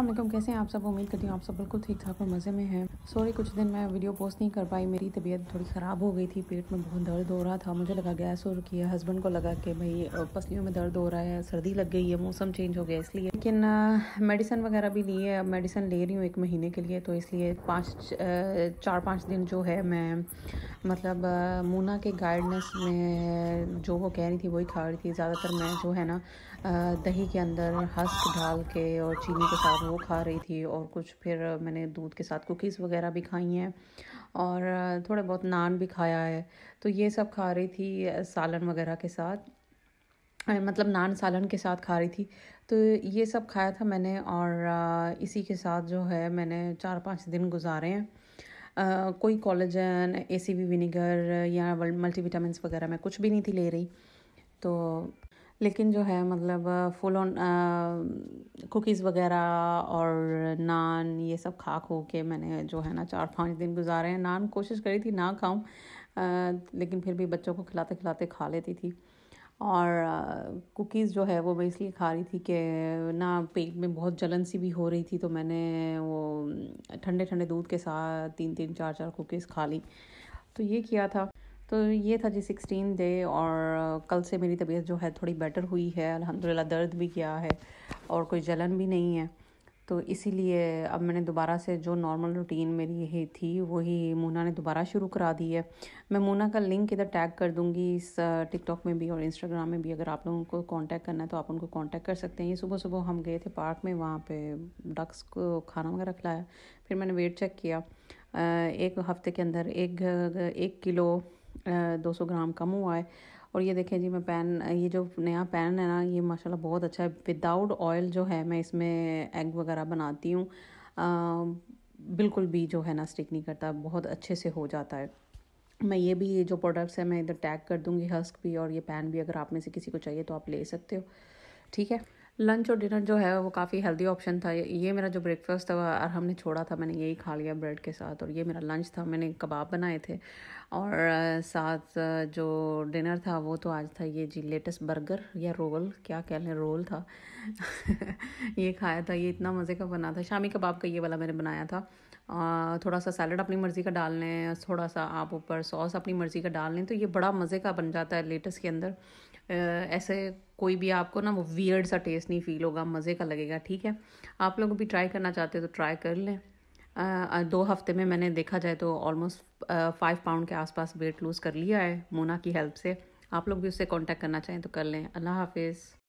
असलम कैसे हैं आप सब उम्मीद करती हूँ आप सब बिल्कुल ठीक ठाक और मज़े में हैं सॉरी कुछ दिन मैं वीडियो पोस्ट नहीं कर पाई मेरी तबीयत थोड़ी ख़राब हो गई थी पेट में बहुत दर्द हो रहा था मुझे लगा गैस हो रखी है हस्बैंड को लगा कि भाई पसलियों में दर्द हो रहा है सर्दी लग गई है मौसम चेंज हो गया इसलिए लेकिन मेडिसन वगैरह भी ली है अब मेडिसन ले रही हूँ एक महीने के लिए तो इसलिए पाँच चार पाँच दिन जो है मैं मतलब मूना के गाइडनेस में जो वो कह रही थी वही खा रही थी ज़्यादातर मैं जो है ना दही के अंदर हस्क डाल के और चीनी के साथ वो खा रही थी और कुछ फिर मैंने दूध के साथ कुकीज़ वगैरह भी खाई हैं और थोड़ा बहुत नान भी खाया है तो ये सब खा रही थी सालन वगैरह के साथ मतलब नान सालन के साथ खा रही थी तो ये सब खाया था मैंने और इसी के साथ जो है मैंने चार पाँच दिन गुजारे हैं Uh, कोई collagen A C V vinegar या मल्टी विटामिन वगैरह मैं कुछ भी नहीं थी ले रही तो लेकिन जो है मतलब फुल ऑन कुकीज़ वगैरह और नान ये सब खा खो के मैंने जो है ना चार पाँच दिन गुजारे हैं नान कोशिश करी थी ना खाऊं लेकिन फिर भी बच्चों को खिलाते खिलाते खा लेती थी और कुकीज़ जो है वो मैं इसलिए खा रही थी कि ना पेट में बहुत जलन सी भी हो रही थी तो मैंने वो ठंडे ठंडे दूध के साथ तीन तीन चार चार कुकीज़ खा ली तो ये किया था तो ये था जी सिक्सटीन डे और कल से मेरी तबीयत जो है थोड़ी बेटर हुई है अलहमदिल्ला दर्द भी किया है और कोई जलन भी नहीं है तो इसीलिए अब मैंने दोबारा से जो नॉर्मल रूटीन मेरी यही थी वही मोना ने दोबारा शुरू करा दी है मैं मोना का लिंक इधर टैग कर दूंगी इस टिकटॉक में भी और इंस्टाग्राम में भी अगर आप लोगों को कांटेक्ट करना है तो आप उनको कांटेक्ट कर सकते हैं ये सुबह सुबह हम गए थे पार्क में वहाँ पे डक्स को खाना वगैरह खिलाया फिर मैंने वेट चेक किया एक हफ्ते के अंदर एक एक किलो दो सौ ग्राम कम हुआ है और ये देखें जी मैं पैन ये जो नया पैन है ना ये माशाल्लाह बहुत अच्छा है विदाउट ऑयल जो है मैं इसमें एग वगैरह बनाती हूँ बिल्कुल भी जो है ना स्टिक नहीं करता बहुत अच्छे से हो जाता है मैं ये भी ये जो प्रोडक्ट्स है मैं इधर टैग कर दूँगी हस्क भी और ये पैन भी अगर आप में से किसी को चाहिए तो आप ले सकते हो ठीक है लंच और डिनर जो है वो काफ़ी हेल्दी ऑप्शन था ये मेरा जो ब्रेकफास्ट था और हमने छोड़ा था मैंने यही खा लिया ब्रेड के साथ और ये मेरा लंच था मैंने कबाब बनाए थे और साथ जो डिनर था वो तो आज था ये जी लेटेस्ट बर्गर या रोल क्या कह लें रोल था ये खाया था ये इतना मज़े का बना था शामी कबाब का ये वाला मैंने बनाया था थोड़ा सा सैलड अपनी मर्ज़ी का डाल लें थोड़ा सा आप ऊपर सॉस अपनी मर्ज़ी का डाल लें तो ये बड़ा मज़े का बन जाता है लेटेस्ट के अंदर ऐसे कोई भी आपको ना वो वियर्ड सा टेस्ट नहीं फील होगा मज़े का लगेगा ठीक है आप लोग भी ट्राई करना चाहते हो तो ट्राई कर लें दो हफ्ते में मैंने देखा जाए तो ऑलमोस्ट फाइव पाउंड के आसपास वेट लूज़ कर लिया है मोना की हेल्प से आप लोग भी उससे कांटेक्ट करना चाहें तो कर लें अल्लाह हाफिज़